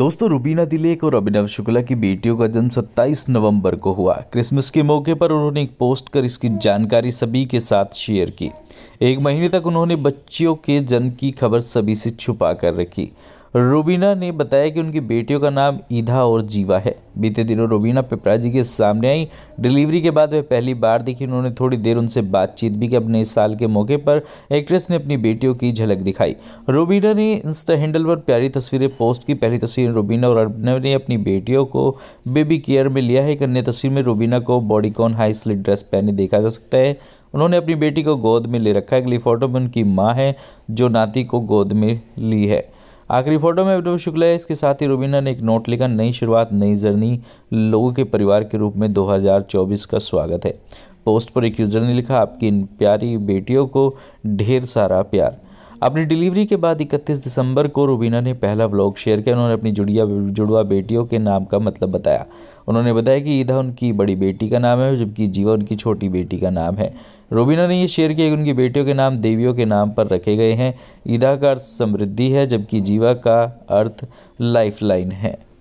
दोस्तों रूबीना दिलेक और अभिनव शुक्ला की बेटियों का जन्म 27 नवंबर को हुआ क्रिसमस के मौके पर उन्होंने एक पोस्ट कर इसकी जानकारी सभी के साथ शेयर की एक महीने तक उन्होंने बच्चियों के जन्म की खबर सभी से छुपा कर रखी रूबीना ने बताया कि उनकी बेटियों का नाम ईधा और जीवा है बीते दिनों रूबीना पिपराजी के सामने आई डिलीवरी के बाद वह पहली बार दिखी उन्होंने थोड़ी देर उनसे बातचीत भी की अपने इस साल के मौके पर एक्ट्रेस ने अपनी बेटियों की झलक दिखाई रूबीना ने इंस्टा हैंडल पर प्यारी तस्वीरें पोस्ट की पहली तस्वीर रोबीना और अर्बनव ने अपनी बेटियों को बेबी केयर में लिया है एक अन्य तस्वीर में रूबीना को बॉडीकॉन हाई स्लिट ड्रेस पहने देखा जा सकता है उन्होंने अपनी बेटी को गोद में ले रखा है अगली फोटो में उनकी माँ है जो नाती को गोद में ली है आखिरी फोटो में विप्लव शुक्ला है इसके साथ ही रुबीना ने एक नोट लिखा नई शुरुआत नई जर्नी लोगों के परिवार के रूप में 2024 का स्वागत है पोस्ट पर एक यूजर ने लिखा आपकी इन प्यारी बेटियों को ढेर सारा प्यार अपनी डिलीवरी के बाद 31 दिसंबर को रूबीना ने पहला ब्लॉग शेयर किया उन्होंने अपनी जुड़िया जुड़वा बेटियों के नाम का मतलब बताया उन्होंने बताया कि ईदा उनकी बड़ी बेटी का नाम है जबकि जीवा उनकी छोटी बेटी का नाम है रोबीना ने यह शेयर किया कि उनकी बेटियों के नाम देवियों के नाम पर रखे गए हैं ईदा का अर्थ समृद्धि है जबकि जीवा का अर्थ लाइन है